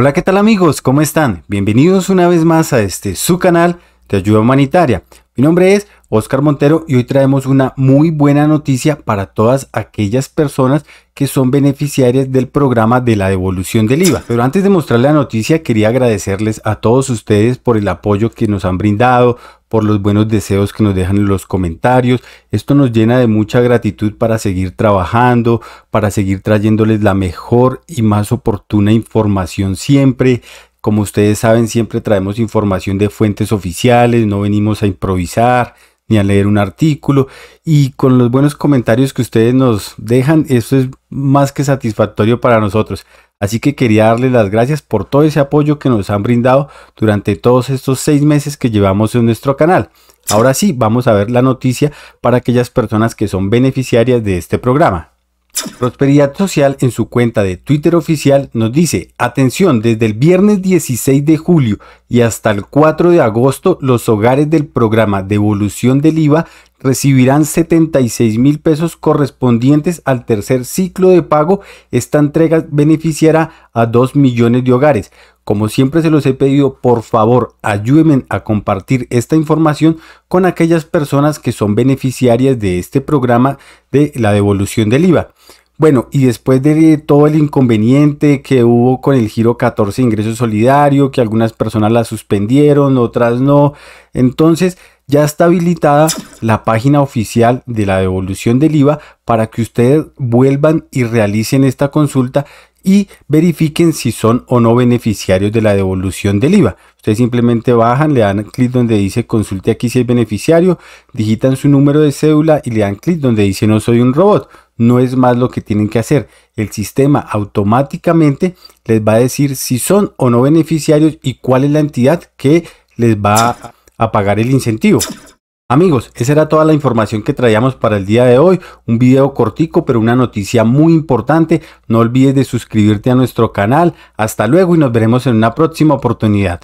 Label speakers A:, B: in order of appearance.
A: Hola, ¿qué tal amigos? ¿Cómo están? Bienvenidos una vez más a este su canal de ayuda humanitaria. Mi nombre es Oscar Montero y hoy traemos una muy buena noticia para todas aquellas personas que son beneficiarias del programa de la devolución del IVA. Pero antes de mostrar la noticia, quería agradecerles a todos ustedes por el apoyo que nos han brindado, por los buenos deseos que nos dejan en los comentarios. Esto nos llena de mucha gratitud para seguir trabajando, para seguir trayéndoles la mejor y más oportuna información siempre. Como ustedes saben, siempre traemos información de fuentes oficiales, no venimos a improvisar ni a leer un artículo. Y con los buenos comentarios que ustedes nos dejan, eso es más que satisfactorio para nosotros. Así que quería darles las gracias por todo ese apoyo que nos han brindado durante todos estos seis meses que llevamos en nuestro canal. Ahora sí, vamos a ver la noticia para aquellas personas que son beneficiarias de este programa. Prosperidad Social en su cuenta de Twitter oficial nos dice, atención, desde el viernes 16 de julio y hasta el 4 de agosto los hogares del programa de del IVA recibirán 76 mil pesos correspondientes al tercer ciclo de pago. Esta entrega beneficiará a 2 millones de hogares. Como siempre se los he pedido, por favor ayúdenme a compartir esta información con aquellas personas que son beneficiarias de este programa de la devolución del IVA. Bueno, y después de todo el inconveniente que hubo con el giro 14 ingresos solidario, que algunas personas la suspendieron, otras no, entonces ya está habilitada la página oficial de la devolución del IVA para que ustedes vuelvan y realicen esta consulta y verifiquen si son o no beneficiarios de la devolución del IVA. Ustedes simplemente bajan, le dan clic donde dice consulte aquí si es beneficiario, digitan su número de cédula y le dan clic donde dice no soy un robot no es más lo que tienen que hacer. El sistema automáticamente les va a decir si son o no beneficiarios y cuál es la entidad que les va a pagar el incentivo. Amigos, esa era toda la información que traíamos para el día de hoy. Un video cortico, pero una noticia muy importante. No olvides de suscribirte a nuestro canal. Hasta luego y nos veremos en una próxima oportunidad.